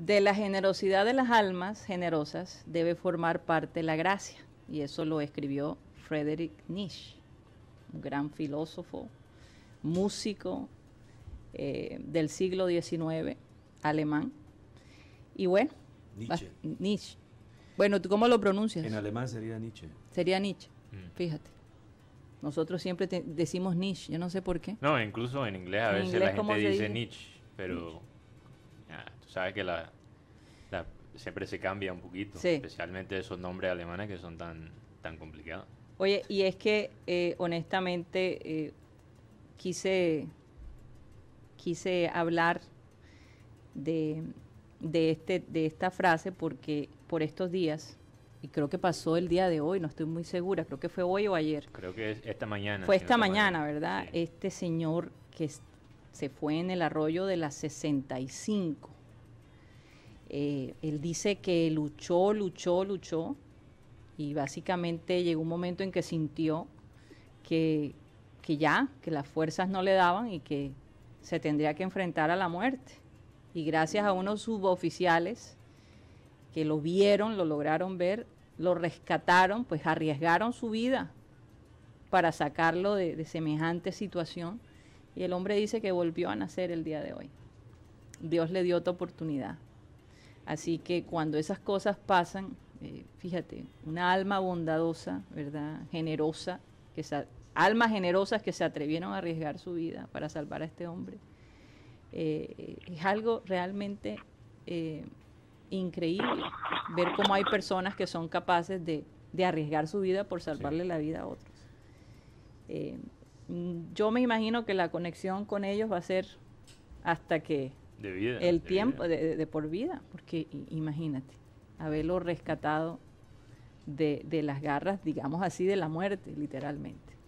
de la generosidad de las almas generosas debe formar parte la gracia. Y eso lo escribió Frederick Nietzsche, un gran filósofo, músico eh, del siglo XIX, alemán. Y bueno, Nietzsche. Nietzsche. Bueno, ¿tú cómo lo pronuncias? En alemán sería Nietzsche. Sería Nietzsche, mm. fíjate. Nosotros siempre decimos Nietzsche, yo no sé por qué. No, incluso en inglés a veces la gente dice, Nietzsche, pero tú sabes que la, siempre se cambia un poquito, especialmente esos nombres alemanes que son tan, tan complicados. Oye, y es que eh, honestamente eh, quise, quise hablar de, de, este, de esta frase porque por estos días, y creo que pasó el día de hoy, no estoy muy segura, creo que fue hoy o ayer. Creo que esta mañana. Fue esta mañana, ¿verdad? Este señor que se fue en el arroyo de las 65. Eh, él dice que luchó, luchó, luchó y básicamente llegó un momento en que sintió que, ya, que las fuerzas no le daban y que se tendría que enfrentar a la muerte. Y gracias a unos suboficiales que lo vieron, lo lograron ver, lo rescataron, pues arriesgaron su vida para sacarlo de, de semejante situación y el hombre dice que volvió a nacer el día de hoy. Dios le dio otra oportunidad. Así que cuando esas cosas pasan, eh, fíjate, una alma bondadosa, ¿verdad? Generosa, que esas almas generosas que se atrevieron a arriesgar su vida para salvar a este hombre. Eh, es algo realmente eh, increíble ver cómo hay personas que son capaces de, arriesgar su vida por salvarle la vida a otros. Mm, yo me imagino que la conexión con ellos va a ser hasta que el tiempo De, de, por vida, porque imagínate, haberlo rescatado de las garras, digamos así, de la muerte, literalmente.